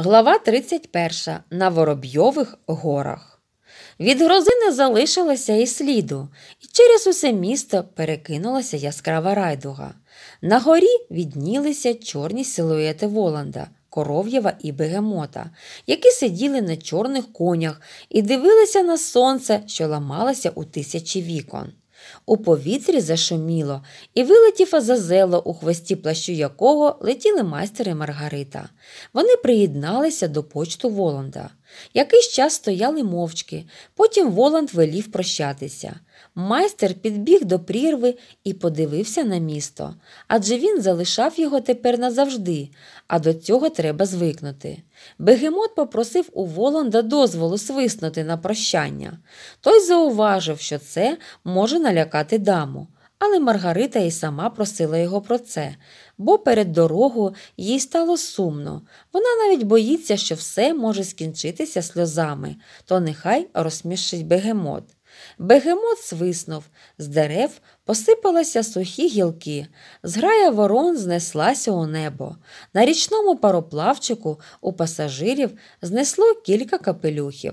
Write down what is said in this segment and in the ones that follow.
Глава 31. На Воробйових горах. Від грози не залишилося і сліду, і через усе місто перекинулася яскрава райдуга. На горі віднілися чорні силуети Воланда, коров'єва і бегемота, які сиділи на чорних конях і дивилися на сонце, що ламалося у тисячі вікон. У повітрі зашуміло і вилетів Азазело, у хвості плащу якого летіли майстер і Маргарита. Вони приєдналися до почту Воланда. Якийсь час стояли мовчки, потім Воланд велів прощатися. Майстер підбіг до прірви і подивився на місто, адже він залишав його тепер назавжди, а до цього треба звикнути. Бегемот попросив у Воланда дозволу свиснути на прощання. Той зауважив, що це може налякати даму. Але Маргарита і сама просила його про це, бо перед дорогу їй стало сумно. Вона навіть боїться, що все може скінчитися сльозами, то нехай розсмішить бегемот. Бегемот свиснув, з дерев посипалися сухі гілки, зграя ворон знеслася у небо. На річному пароплавчику у пасажирів знесло кілька капелюхів.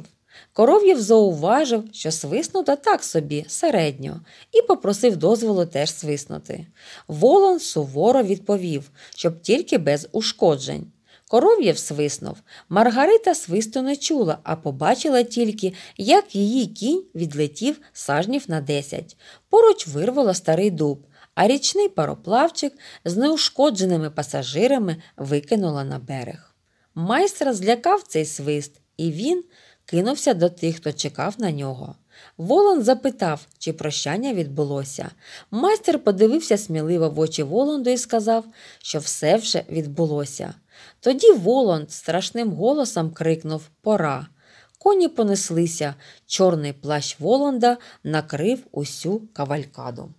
Коров'єв зауважив, що свиснута так собі, середньо, і попросив дозволу теж свиснути. Волон суворо відповів, щоб тільки без ушкоджень. Коров'єв свиснув. Маргарита свисту не чула, а побачила тільки, як її кінь відлетів сажнів на десять. Поруч вирвало старий дуб, а річний пароплавчик з неушкодженими пасажирами викинула на берег. Майстра злякав цей свист, і він, кинувся до тих, хто чекав на нього. Волан запитав, чи прощання відбулося. Майстер подивився сміливо в очі Воланду і сказав, що все вже відбулося. Тоді Воланд страшним голосом крикнув Пора. Коні понеслися. Чорний плащ Воланда накрив усю кавалькаду.